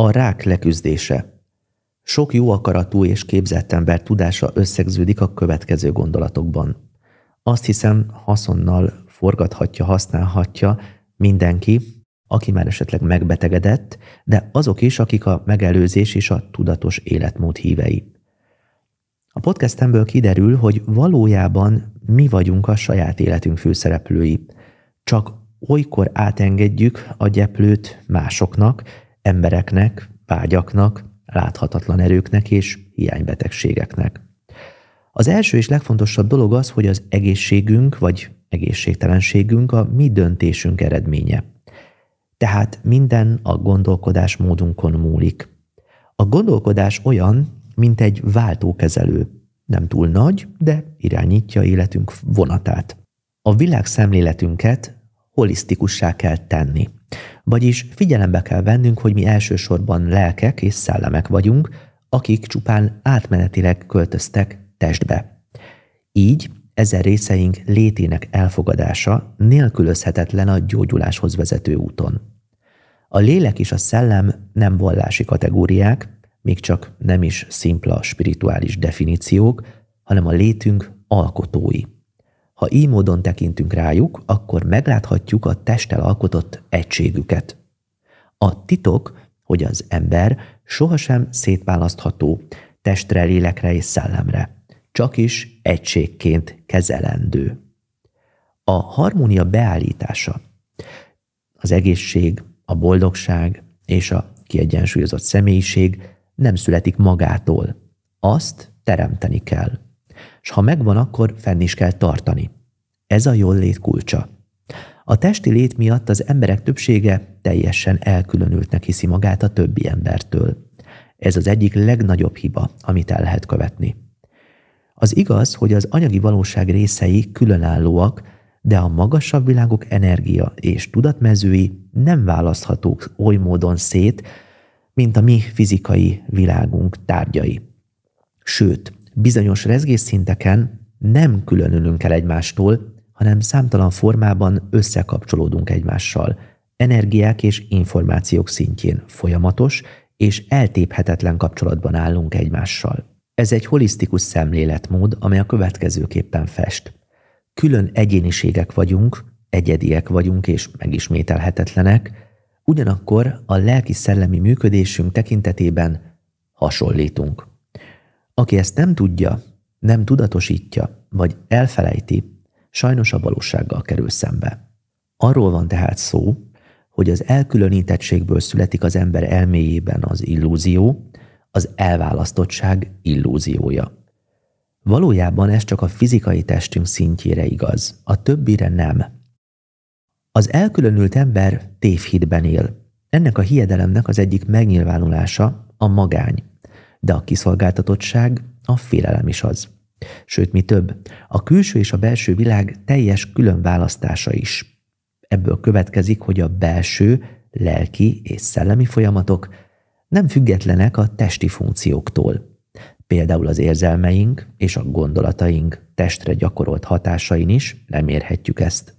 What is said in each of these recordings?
A rák leküzdése. Sok jó akaratú és képzett ember tudása összegződik a következő gondolatokban. Azt hiszem, haszonnal forgathatja, használhatja mindenki, aki már esetleg megbetegedett, de azok is, akik a megelőzés és a tudatos életmód hívei. A podcastemből kiderül, hogy valójában mi vagyunk a saját életünk főszereplői. Csak olykor átengedjük a gyeplőt másoknak, embereknek, vágyaknak, láthatatlan erőknek és hiánybetegségeknek. Az első és legfontosabb dolog az, hogy az egészségünk vagy egészségtelenségünk a mi döntésünk eredménye. Tehát minden a gondolkodás módunkon múlik. A gondolkodás olyan, mint egy váltókezelő. Nem túl nagy, de irányítja életünk vonatát. A világ szemléletünket holisztikussá kell tenni. Vagyis figyelembe kell vennünk, hogy mi elsősorban lelkek és szellemek vagyunk, akik csupán átmenetileg költöztek testbe. Így ezen részeink létének elfogadása nélkülözhetetlen a gyógyuláshoz vezető úton. A lélek és a szellem nem vallási kategóriák, még csak nem is szimpla spirituális definíciók, hanem a létünk alkotói. Ha így módon tekintünk rájuk, akkor megláthatjuk a testtel alkotott egységüket. A titok, hogy az ember sohasem szétválasztható testre, lélekre és szellemre, csak is egységként kezelendő. A harmónia beállítása, az egészség, a boldogság és a kiegyensúlyozott személyiség nem születik magától. Azt teremteni kell és ha megvan, akkor fenn is kell tartani. Ez a jól lét kulcsa. A testi lét miatt az emberek többsége teljesen elkülönültnek hiszi magát a többi embertől. Ez az egyik legnagyobb hiba, amit el lehet követni. Az igaz, hogy az anyagi valóság részei különállóak, de a magasabb világok energia és tudatmezői nem választhatók oly módon szét, mint a mi fizikai világunk tárgyai. Sőt, bizonyos rezgésszinteken nem különülünk el egymástól, hanem számtalan formában összekapcsolódunk egymással, energiák és információk szintjén folyamatos és eltéphetetlen kapcsolatban állunk egymással. Ez egy holisztikus szemléletmód, amely a következőképpen fest. Külön egyéniségek vagyunk, egyediek vagyunk és megismételhetetlenek, ugyanakkor a lelki-szellemi működésünk tekintetében hasonlítunk. Aki ezt nem tudja, nem tudatosítja, vagy elfelejti, sajnos a valósággal kerül szembe. Arról van tehát szó, hogy az elkülönítettségből születik az ember elméjében az illúzió, az elválasztottság illúziója. Valójában ez csak a fizikai testünk szintjére igaz, a többire nem. Az elkülönült ember tévhitben él. Ennek a hiedelemnek az egyik megnyilvánulása a magány de a kiszolgáltatottság, a félelem is az. Sőt, mi több, a külső és a belső világ teljes külön választása is. Ebből következik, hogy a belső, lelki és szellemi folyamatok nem függetlenek a testi funkcióktól. Például az érzelmeink és a gondolataink testre gyakorolt hatásain is lemérhetjük ezt.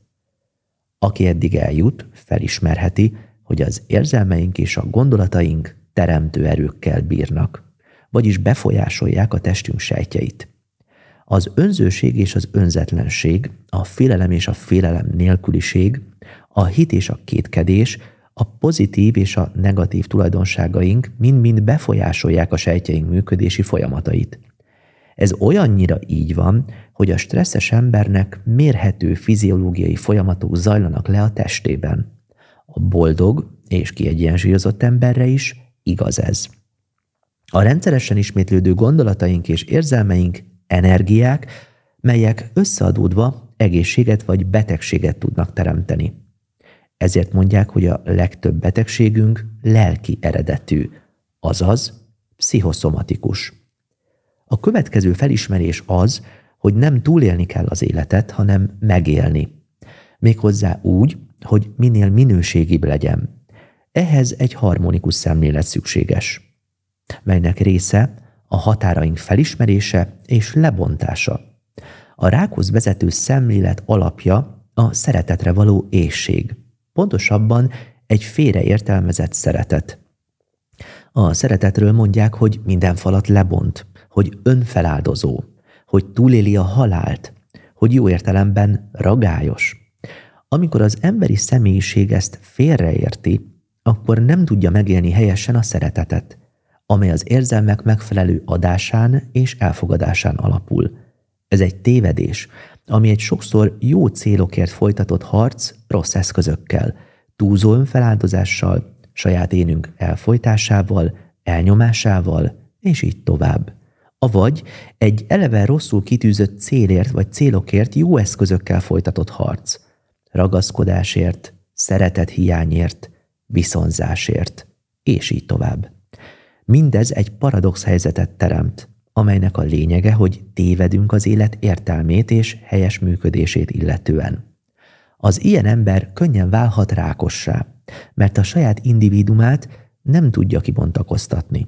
Aki eddig eljut, felismerheti, hogy az érzelmeink és a gondolataink teremtő erőkkel bírnak vagyis befolyásolják a testünk sejtjeit. Az önzőség és az önzetlenség, a félelem és a félelem nélküliség, a hit és a kétkedés, a pozitív és a negatív tulajdonságaink mind-mind befolyásolják a sejtjeink működési folyamatait. Ez olyannyira így van, hogy a stresszes embernek mérhető fiziológiai folyamatok zajlanak le a testében. A boldog és kiegyensúlyozott emberre is igaz ez. A rendszeresen ismétlődő gondolataink és érzelmeink energiák, melyek összeadódva egészséget vagy betegséget tudnak teremteni. Ezért mondják, hogy a legtöbb betegségünk lelki eredetű, azaz pszichoszomatikus. A következő felismerés az, hogy nem túlélni kell az életet, hanem megélni. Méghozzá úgy, hogy minél minőségibb legyen. Ehhez egy harmonikus szemlélet szükséges melynek része a határaink felismerése és lebontása. A rákhoz vezető szemlélet alapja a szeretetre való éjség. Pontosabban egy félreértelmezett szeretet. A szeretetről mondják, hogy minden falat lebont, hogy önfeláldozó, hogy túléli a halált, hogy jó értelemben ragályos. Amikor az emberi személyiség ezt félreérti, akkor nem tudja megélni helyesen a szeretetet amely az érzelmek megfelelő adásán és elfogadásán alapul. Ez egy tévedés, ami egy sokszor jó célokért folytatott harc rossz eszközökkel, túlzó önfeláldozással, saját énünk elfolytásával, elnyomásával, és így tovább. Avagy egy eleve rosszul kitűzött célért vagy célokért jó eszközökkel folytatott harc. Ragaszkodásért, szeretet hiányért, viszonzásért, és így tovább. Mindez egy paradox helyzetet teremt, amelynek a lényege, hogy tévedünk az élet értelmét és helyes működését illetően. Az ilyen ember könnyen válhat rákossá, mert a saját individumát nem tudja kibontakoztatni.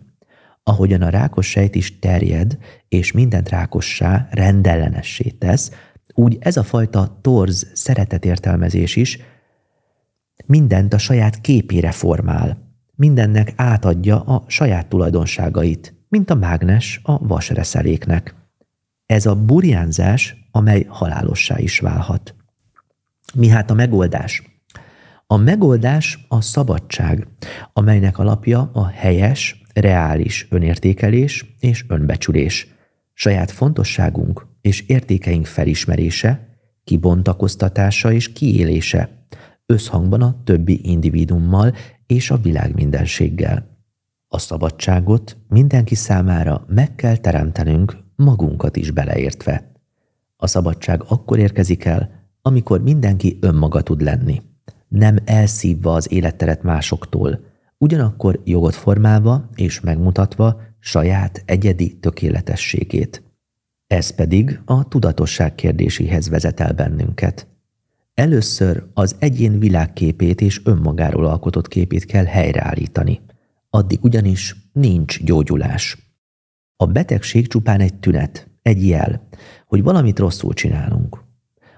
Ahogyan a rákos sejt is terjed, és mindent rákossá, rendellenessé tesz, úgy ez a fajta torz szeretetértelmezés is mindent a saját képére formál, mindennek átadja a saját tulajdonságait, mint a mágnes a vasreszeléknek. Ez a burjánzás, amely halálossá is válhat. Mi hát a megoldás? A megoldás a szabadság, amelynek alapja a helyes, reális önértékelés és önbecsülés, saját fontosságunk és értékeink felismerése, kibontakoztatása és kiélése, összhangban a többi individummal és a világ mindenséggel. A szabadságot mindenki számára meg kell teremtenünk, magunkat is beleértve. A szabadság akkor érkezik el, amikor mindenki önmaga tud lenni, nem elszívva az életteret másoktól, ugyanakkor jogot formálva és megmutatva saját egyedi tökéletességét. Ez pedig a tudatosság kérdéséhez vezet el bennünket – Először az egyén világképét és önmagáról alkotott képét kell helyreállítani. Addig ugyanis nincs gyógyulás. A betegség csupán egy tünet, egy jel, hogy valamit rosszul csinálunk.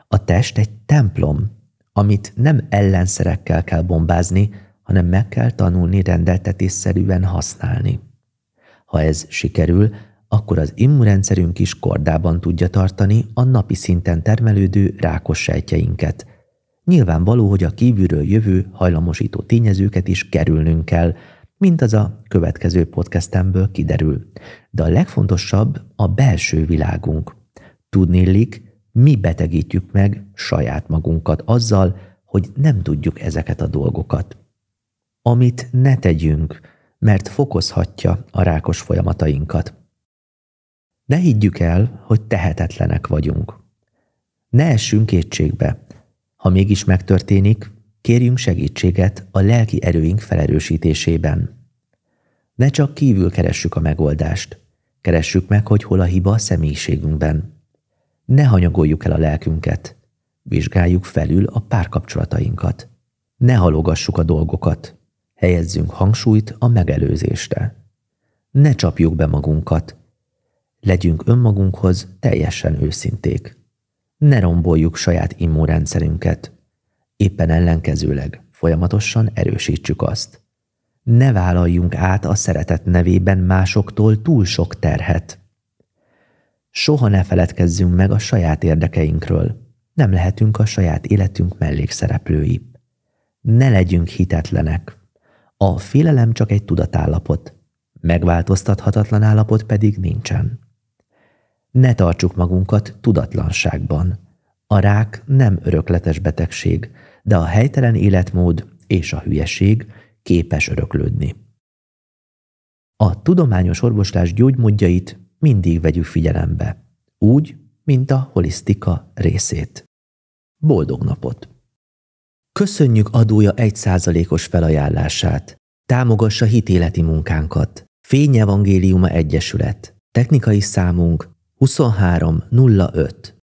A test egy templom, amit nem ellenszerekkel kell bombázni, hanem meg kell tanulni rendeltetésszerűen használni. Ha ez sikerül, akkor az immunrendszerünk is kordában tudja tartani a napi szinten termelődő rákos sejtjeinket, Nyilvánvaló, hogy a kívülről jövő hajlamosító tényezőket is kerülnünk kell, mint az a következő podcastemből kiderül. De a legfontosabb a belső világunk. Tudnillik, mi betegítjük meg saját magunkat azzal, hogy nem tudjuk ezeket a dolgokat. Amit ne tegyünk, mert fokozhatja a rákos folyamatainkat. Ne higgyük el, hogy tehetetlenek vagyunk. Ne essünk kétségbe, ha mégis megtörténik, kérjünk segítséget a lelki erőink felerősítésében. Ne csak kívül keressük a megoldást, keressük meg, hogy hol a hiba a személyiségünkben. Ne hanyagoljuk el a lelkünket, vizsgáljuk felül a párkapcsolatainkat. Ne halogassuk a dolgokat, helyezzünk hangsúlyt a megelőzésre. Ne csapjuk be magunkat, legyünk önmagunkhoz teljesen őszinték ne romboljuk saját immunrendszerünket. Éppen ellenkezőleg folyamatosan erősítsük azt. Ne vállaljunk át a szeretet nevében másoktól túl sok terhet. Soha ne feledkezzünk meg a saját érdekeinkről. Nem lehetünk a saját életünk mellékszereplői. Ne legyünk hitetlenek. A félelem csak egy tudatállapot, megváltoztathatatlan állapot pedig nincsen. Ne tartsuk magunkat tudatlanságban. A rák nem örökletes betegség, de a helytelen életmód és a hülyeség képes öröklődni. A tudományos orvoslás gyógymódjait mindig vegyük figyelembe, úgy, mint a holisztika részét. Boldog napot! Köszönjük adója egy os felajánlását. Támogassa hitéleti munkánkat. Fény Evangéliuma Egyesület. Technikai számunk 23.05